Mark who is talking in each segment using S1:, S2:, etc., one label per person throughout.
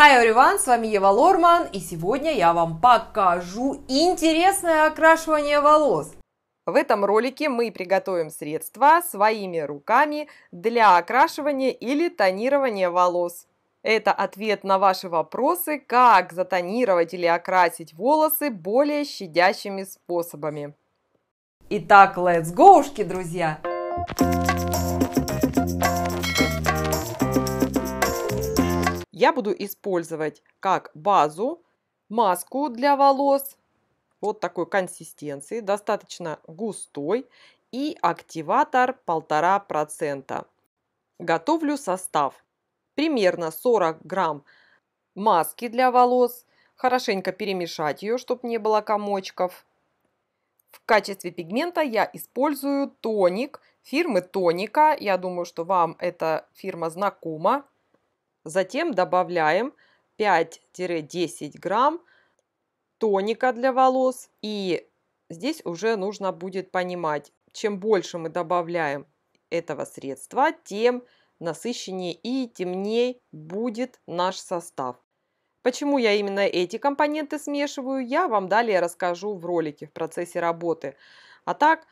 S1: Hi everyone, с вами Ева Лорман, и сегодня я вам покажу интересное окрашивание волос. В этом ролике мы приготовим средства своими руками для окрашивания или тонирования волос. Это ответ на ваши вопросы, как затонировать или окрасить волосы более щадящими способами. Итак, let's go, друзья! я буду использовать как базу маску для волос вот такой консистенции, достаточно густой и активатор 1,5%. Готовлю состав. Примерно 40 грамм маски для волос. Хорошенько перемешать ее, чтобы не было комочков. В качестве пигмента я использую тоник фирмы Тоника. Я думаю, что вам эта фирма знакома. Затем добавляем 5-10 грамм тоника для волос. И здесь уже нужно будет понимать, чем больше мы добавляем этого средства, тем насыщеннее и темнее будет наш состав. Почему я именно эти компоненты смешиваю, я вам далее расскажу в ролике в процессе работы. А так,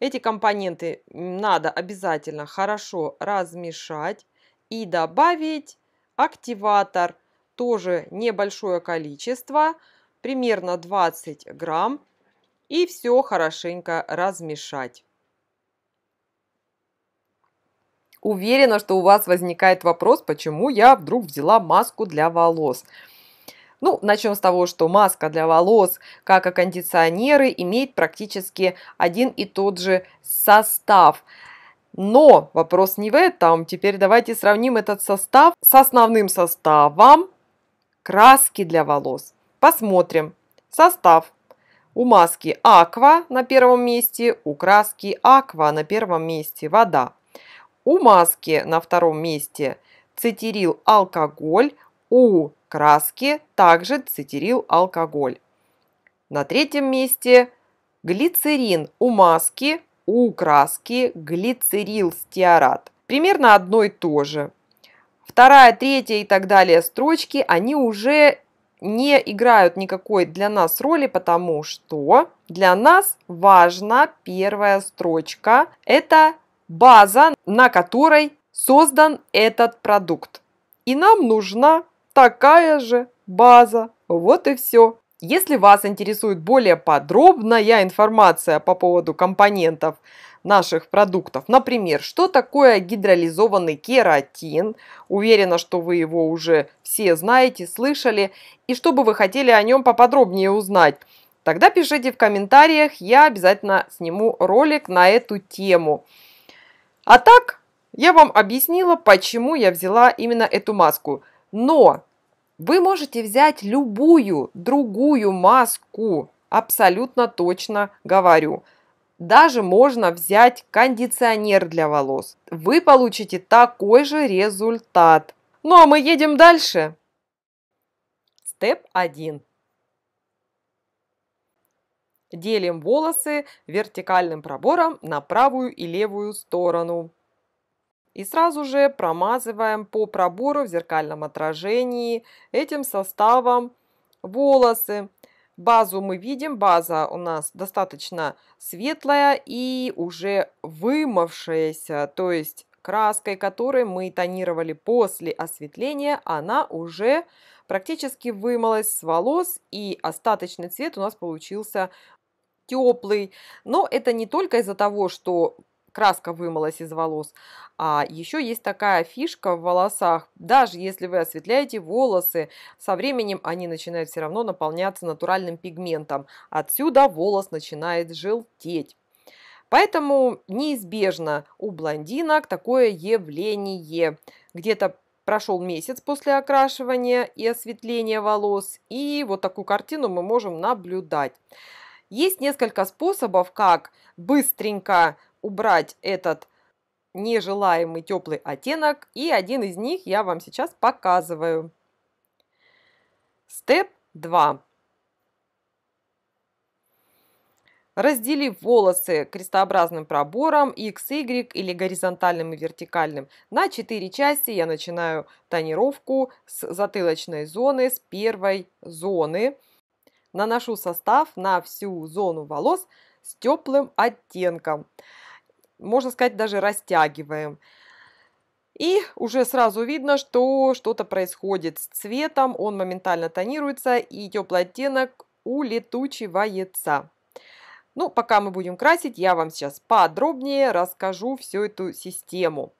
S1: эти компоненты надо обязательно хорошо размешать и добавить активатор тоже небольшое количество, примерно 20 грамм, и все хорошенько размешать. Уверена, что у вас возникает вопрос, почему я вдруг взяла маску для волос. Ну, начнем с того, что маска для волос, как и кондиционеры, имеет практически один и тот же состав – но вопрос не в этом. Теперь давайте сравним этот состав с основным составом краски для волос. Посмотрим. Состав. У маски аква на первом месте, у краски аква на первом месте вода. У маски на втором месте цитерил алкоголь, у краски также цитерил алкоголь. На третьем месте глицерин у маски, у краски глицерилстеарат. Примерно одно и то же. Вторая, третья и так далее строчки, они уже не играют никакой для нас роли, потому что для нас важна первая строчка. Это база, на которой создан этот продукт. И нам нужна такая же база. Вот и все. Если вас интересует более подробная информация по поводу компонентов наших продуктов, например, что такое гидролизованный кератин, уверена, что вы его уже все знаете, слышали, и что бы вы хотели о нем поподробнее узнать, тогда пишите в комментариях, я обязательно сниму ролик на эту тему. А так, я вам объяснила, почему я взяла именно эту маску. Но вы можете взять любую другую маску, абсолютно точно говорю. Даже можно взять кондиционер для волос. Вы получите такой же результат. Ну а мы едем дальше. Степ 1. Делим волосы вертикальным пробором на правую и левую сторону и сразу же промазываем по пробору в зеркальном отражении этим составом волосы. Базу мы видим, база у нас достаточно светлая и уже вымовшаяся, то есть краской, которой мы тонировали после осветления, она уже практически вымылась с волос и остаточный цвет у нас получился теплый. Но это не только из-за того, что краска вымылась из волос. А еще есть такая фишка в волосах. Даже если вы осветляете волосы, со временем они начинают все равно наполняться натуральным пигментом. Отсюда волос начинает желтеть. Поэтому неизбежно у блондинок такое явление. Где-то прошел месяц после окрашивания и осветления волос, и вот такую картину мы можем наблюдать. Есть несколько способов, как быстренько убрать этот нежелаемый теплый оттенок. И один из них я вам сейчас показываю. Степ 2. Разделив волосы крестообразным пробором XY или горизонтальным и вертикальным на 4 части, я начинаю тонировку с затылочной зоны, с первой зоны. Наношу состав на всю зону волос с теплым оттенком можно сказать, даже растягиваем. И уже сразу видно, что что-то происходит с цветом, он моментально тонируется и теплый оттенок улетучивается. Ну, пока мы будем красить, я вам сейчас подробнее расскажу всю эту систему.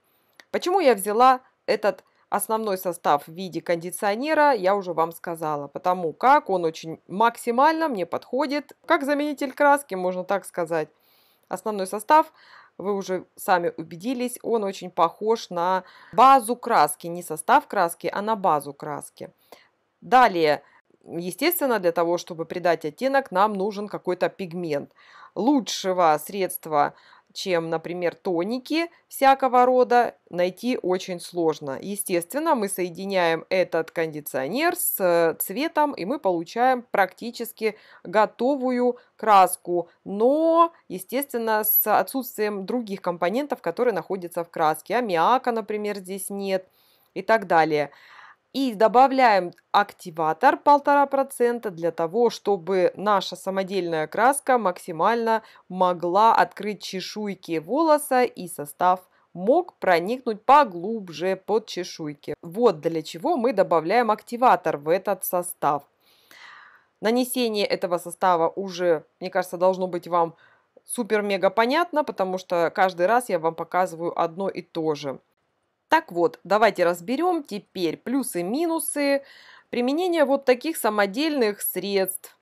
S1: Почему я взяла этот основной состав в виде кондиционера, я уже вам сказала, потому как он очень максимально мне подходит, как заменитель краски, можно так сказать. Основной состав вы уже сами убедились, он очень похож на базу краски, не состав краски, а на базу краски. Далее, естественно, для того, чтобы придать оттенок, нам нужен какой-то пигмент. Лучшего средства чем, например, тоники всякого рода, найти очень сложно. Естественно, мы соединяем этот кондиционер с э, цветом, и мы получаем практически готовую краску, но, естественно, с отсутствием других компонентов, которые находятся в краске. Аммиака, например, здесь нет и так далее. И добавляем активатор 1,5% для того, чтобы наша самодельная краска максимально могла открыть чешуйки волоса и состав мог проникнуть поглубже под чешуйки. Вот для чего мы добавляем активатор в этот состав. Нанесение этого состава уже, мне кажется, должно быть вам супер-мега понятно, потому что каждый раз я вам показываю одно и то же. Так вот, давайте разберем теперь плюсы-минусы и применения вот таких самодельных средств.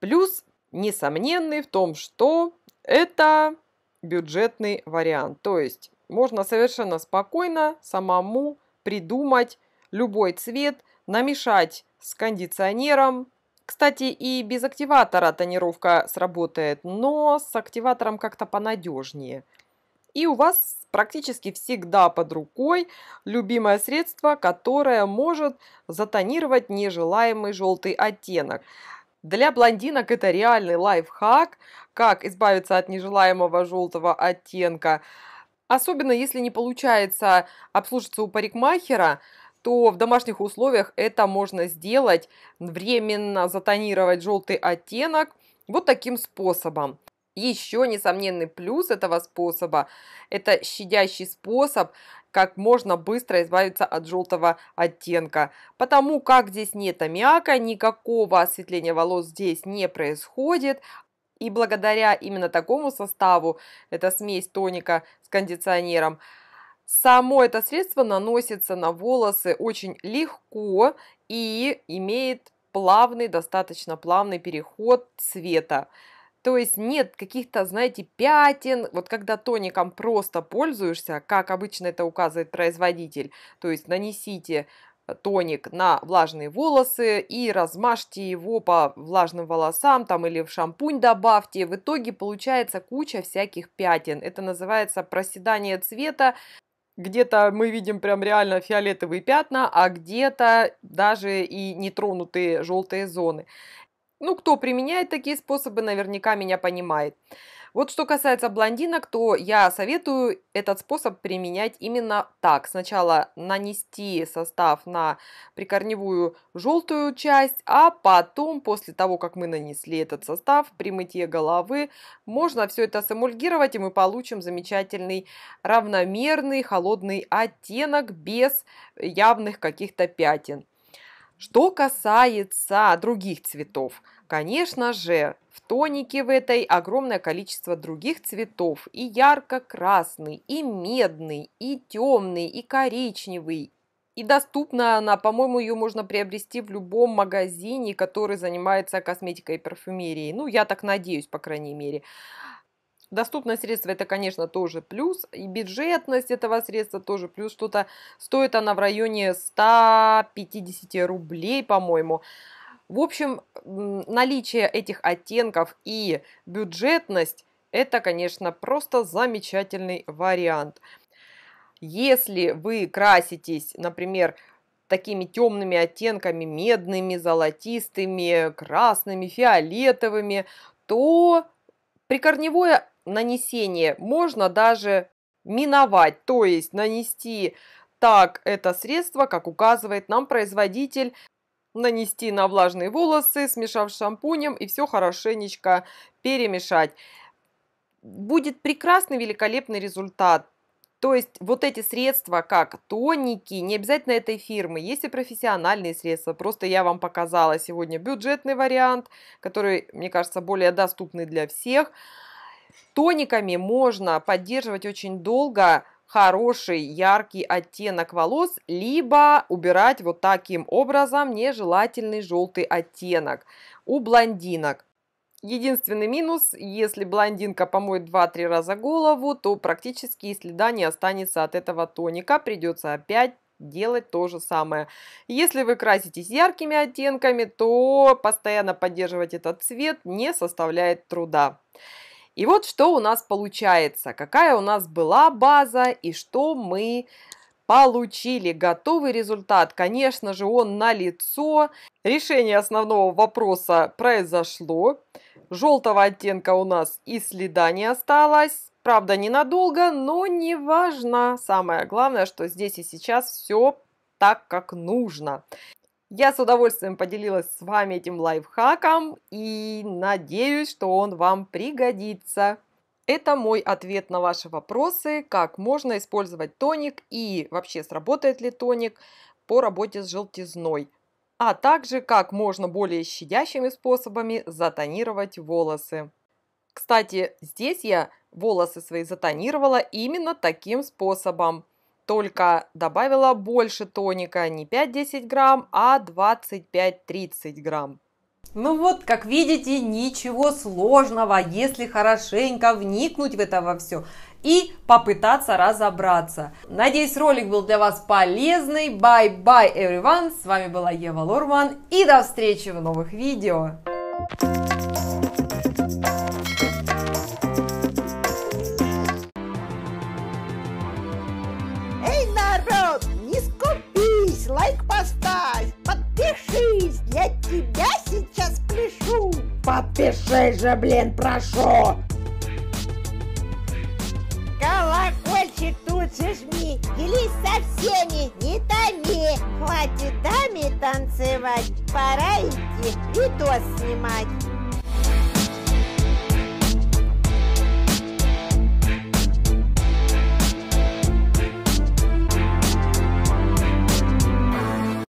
S1: Плюс несомненный в том, что это бюджетный вариант. То есть можно совершенно спокойно самому придумать любой цвет, намешать с кондиционером. Кстати, и без активатора тонировка сработает, но с активатором как-то понадежнее. И у вас практически всегда под рукой любимое средство, которое может затонировать нежелаемый желтый оттенок. Для блондинок это реальный лайфхак, как избавиться от нежелаемого желтого оттенка. Особенно если не получается обслужиться у парикмахера, то в домашних условиях это можно сделать, временно затонировать желтый оттенок вот таким способом. Еще несомненный плюс этого способа – это щадящий способ как можно быстро избавиться от желтого оттенка. Потому как здесь нет аммиака, никакого осветления волос здесь не происходит, и благодаря именно такому составу, это смесь тоника с кондиционером, Само это средство наносится на волосы очень легко и имеет плавный, достаточно плавный переход цвета. То есть нет каких-то, знаете, пятен. Вот когда тоником просто пользуешься, как обычно это указывает производитель, то есть нанесите э, тоник на влажные волосы и размажьте его по влажным волосам там или в шампунь добавьте. В итоге получается куча всяких пятен. Это называется проседание цвета. Где-то мы видим прям реально фиолетовые пятна, а где-то даже и нетронутые желтые зоны. Ну, кто применяет такие способы, наверняка меня понимает. Вот что касается блондинок, то я советую этот способ применять именно так. Сначала нанести состав на прикорневую желтую часть, а потом, после того, как мы нанесли этот состав, при мытье головы, можно все это сэмульгировать, и мы получим замечательный равномерный холодный оттенок без явных каких-то пятен. Что касается других цветов, конечно же, в тонике в этой огромное количество других цветов. И ярко-красный, и медный, и темный, и коричневый, и доступна она, по-моему, ее можно приобрести в любом магазине, который занимается косметикой и парфюмерией. Ну, я так надеюсь, по крайней мере. Доступность средства это, конечно, тоже плюс. И бюджетность этого средства тоже плюс. Что-то стоит она в районе 150 рублей, по-моему. В общем, наличие этих оттенков и бюджетность это, конечно, просто замечательный вариант. Если вы краситесь, например, такими темными оттенками, медными, золотистыми, красными, фиолетовыми, то прикорневое нанесение можно даже миновать, то есть нанести так это средство, как указывает нам производитель, нанести на влажные волосы, смешав шампунем и все хорошенечко перемешать. Будет прекрасный, великолепный результат. То есть вот эти средства, как тоники, не обязательно этой фирмы, есть и профессиональные средства. Просто я вам показала сегодня бюджетный вариант, который, мне кажется, более доступный для всех. Тониками можно поддерживать очень долго хороший яркий оттенок волос, либо убирать вот таким образом нежелательный желтый оттенок у блондинок. Единственный минус, если блондинка помоет 2-3 раза голову, то практически и следа не останется от этого тоника, придется опять делать то же самое. Если вы краситесь яркими оттенками, то постоянно поддерживать этот цвет не составляет труда. И вот что у нас получается, какая у нас была база и что мы получили готовый результат. Конечно же, он на лицо. Решение основного вопроса произошло. Желтого оттенка у нас и следа не осталось. Правда, ненадолго, но не важно. Самое главное, что здесь и сейчас все так, как нужно. Я с удовольствием поделилась с вами этим лайфхаком и надеюсь, что он вам пригодится. Это мой ответ на ваши вопросы, как можно использовать тоник и вообще сработает ли тоник по работе с желтизной, а также как можно более щадящими способами затонировать волосы. Кстати, здесь я волосы свои затонировала именно таким способом – только добавила больше тоника, не 5-10 грамм, а 25-30 грамм. Ну вот, как видите, ничего сложного, если хорошенько вникнуть в это во все и попытаться разобраться. Надеюсь, ролик был для вас полезный. Bye-bye, everyone! С вами была Ева Лорман и до встречи в новых видео! thank you Подпишись, для тебя сейчас пляшу. Подпишись же, блин, прошу. Колокольчик тут же жми, делись со всеми, не томи. Хватит даме танцевать, пора идти видос снимать.